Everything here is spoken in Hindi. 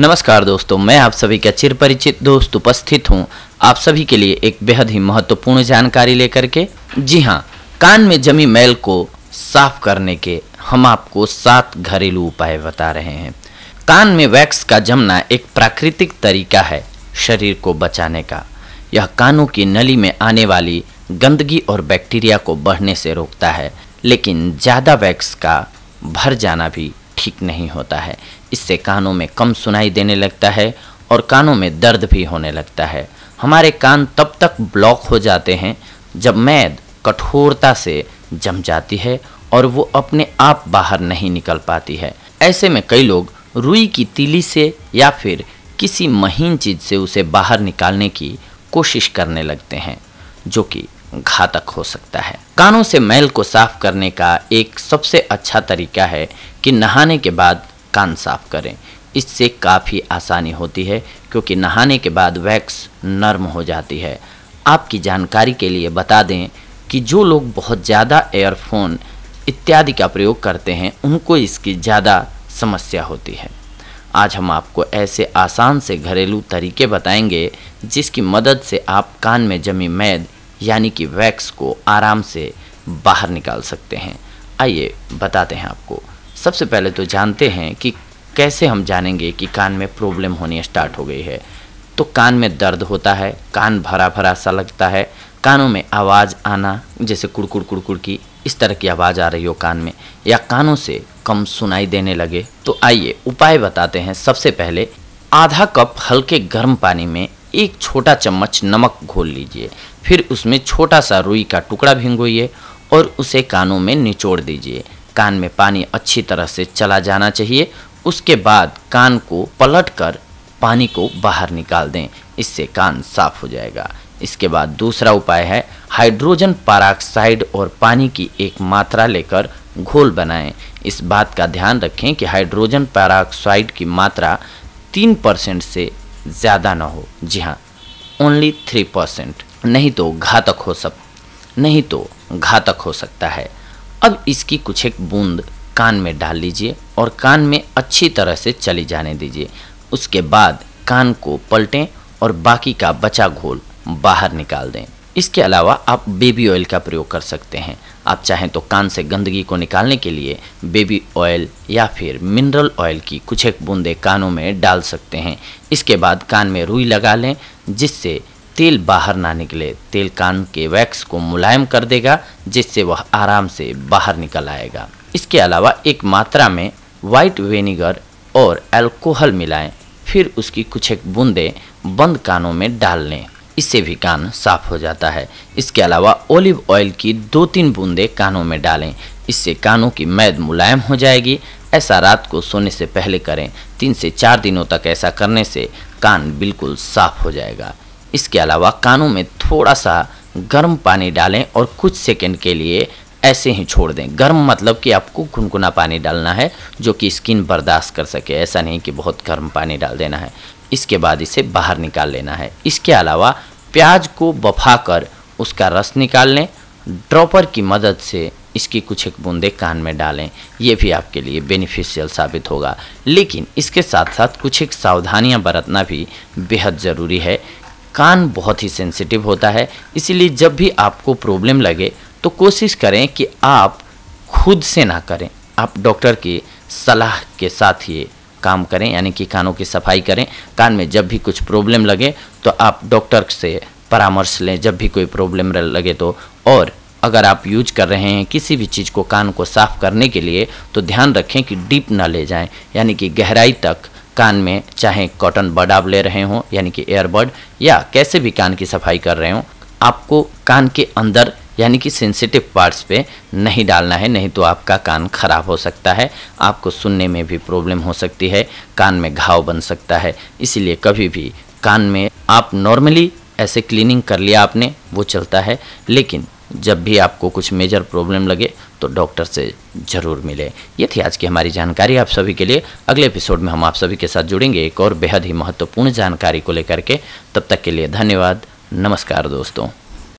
नमस्कार दोस्तों मैं आप सभी के चिर परिचित दोस्त उपस्थित हूँ आप सभी के लिए एक बेहद ही महत्वपूर्ण जानकारी लेकर के जी हाँ कान में जमी मैल को साफ करने के हम आपको सात घरेलू उपाय बता रहे हैं कान में वैक्स का जमना एक प्राकृतिक तरीका है शरीर को बचाने का यह कानों की नली में आने वाली गंदगी और बैक्टीरिया को बढ़ने से रोकता है लेकिन ज़्यादा वैक्स का भर जाना भी ठीक नहीं होता है इससे कानों में कम सुनाई देने लगता है और कानों में दर्द भी होने लगता है हमारे कान तब तक ब्लॉक हो जाते हैं जब मैद कठोरता से जम जाती है और वो अपने आप बाहर नहीं निकल पाती है ऐसे में कई लोग रुई की तीली से या फिर किसी महीन चीज़ से उसे बाहर निकालने की कोशिश करने लगते हैं जो कि घातक हो सकता है कानों से मैल को साफ करने का एक सबसे अच्छा तरीका है कि नहाने के बाद कान साफ करें इससे काफ़ी आसानी होती है क्योंकि नहाने के बाद वैक्स नर्म हो जाती है आपकी जानकारी के लिए बता दें कि जो लोग बहुत ज़्यादा एयरफोन इत्यादि का प्रयोग करते हैं उनको इसकी ज़्यादा समस्या होती है आज हम आपको ऐसे आसान से घरेलू तरीके बताएंगे जिसकी मदद से आप कान में जमी मैद यानी कि वैक्स को आराम से बाहर निकाल सकते हैं आइए बताते हैं आपको सबसे पहले तो जानते हैं कि कैसे हम जानेंगे कि कान में प्रॉब्लम होनी स्टार्ट हो गई है तो कान में दर्द होता है कान भरा भरा सा लगता है कानों में आवाज़ आना जैसे कुड़कुड़ कुड़कुड़ की इस तरह की आवाज़ आ रही हो कान में या कानों से कम सुनाई देने लगे तो आइए उपाय बताते हैं सबसे पहले आधा कप हल्के गर्म पानी में एक छोटा चम्मच नमक घोल लीजिए फिर उसमें छोटा सा रुई का टुकड़ा भिंगोइए और उसे कानों में निचोड़ दीजिए कान में पानी अच्छी तरह से चला जाना चाहिए उसके बाद कान को पलट कर पानी को बाहर निकाल दें इससे कान साफ हो जाएगा इसके बाद दूसरा उपाय है हाइड्रोजन पाराक्साइड और पानी की एक मात्रा लेकर घोल बनाएं इस बात का ध्यान रखें कि हाइड्रोजन पैराक्साइड की मात्रा तीन परसेंट से ज़्यादा ना हो जी हाँ ओनली थ्री परसेंट नहीं तो घातक हो सक नहीं तो घातक हो सकता है अब इसकी कुछ एक बूंद कान में डाल लीजिए और कान में अच्छी तरह से चली जाने दीजिए उसके बाद कान को पलटें और बाकी का बचा घोल बाहर निकाल दें इसके अलावा आप बेबी ऑयल का प्रयोग कर सकते हैं आप चाहें तो कान से गंदगी को निकालने के लिए बेबी ऑयल या फिर मिनरल ऑयल की कुछ एक बूंदें कानों में डाल सकते हैं इसके बाद कान में रुई लगा लें जिससे तेल बाहर ना निकले तेल कान के वैक्स को मुलायम कर देगा जिससे वह आराम से बाहर निकल आएगा इसके अलावा एक मात्रा में वाइट वेनेगर और अल्कोहल मिलाएं फिर उसकी कुछ एक बूंदे बंद कानों में डाल लें इससे भी कान साफ हो जाता है इसके अलावा ओलिव ऑयल की दो तीन बूंदें कानों में डालें इससे कानों की मैद मुलायम हो जाएगी ऐसा रात को सोने से पहले करें तीन से चार दिनों तक ऐसा करने से कान बिल्कुल साफ हो जाएगा इसके अलावा कानों में थोड़ा सा गर्म पानी डालें और कुछ सेकंड के लिए ऐसे ही छोड़ दें गर्म मतलब कि आपको गुनगुना पानी डालना है जो कि स्किन बर्दाश्त कर सके ऐसा नहीं कि बहुत गर्म पानी डाल देना है इसके बाद इसे बाहर निकाल लेना है इसके अलावा प्याज को बफा कर उसका रस निकाल लें ड्रॉपर की मदद से इसकी कुछ एक बूंदे कान में डालें यह भी आपके लिए बेनिफिशियल साबित होगा लेकिन इसके साथ साथ कुछ एक सावधानियां बरतना भी बेहद ज़रूरी है कान बहुत ही सेंसिटिव होता है इसीलिए जब भी आपको प्रॉब्लम लगे तो कोशिश करें कि आप खुद से ना करें आप डॉक्टर की सलाह के साथ ये काम करें यानी कि कानों की सफाई करें कान में जब भी कुछ प्रॉब्लम लगे तो आप डॉक्टर से परामर्श लें जब भी कोई प्रॉब्लम लगे तो और अगर आप यूज कर रहे हैं किसी भी चीज़ को कान को साफ़ करने के लिए तो ध्यान रखें कि डीप ना ले जाएं यानी कि गहराई तक कान में चाहे कॉटन बड आप ले रहे हों यानी कि एयरबड या कैसे भी कान की सफाई कर रहे हों आपको कान के अंदर यानी कि सेंसिटिव पार्ट्स पे नहीं डालना है नहीं तो आपका कान खराब हो सकता है आपको सुनने में भी प्रॉब्लम हो सकती है कान में घाव बन सकता है इसीलिए कभी भी कान में आप नॉर्मली ऐसे क्लीनिंग कर लिया आपने वो चलता है लेकिन जब भी आपको कुछ मेजर प्रॉब्लम लगे तो डॉक्टर से ज़रूर मिले ये थी आज की हमारी जानकारी आप सभी के लिए अगले एपिसोड में हम आप सभी के साथ जुड़ेंगे एक और बेहद ही महत्वपूर्ण जानकारी को लेकर के तब तक के लिए धन्यवाद नमस्कार दोस्तों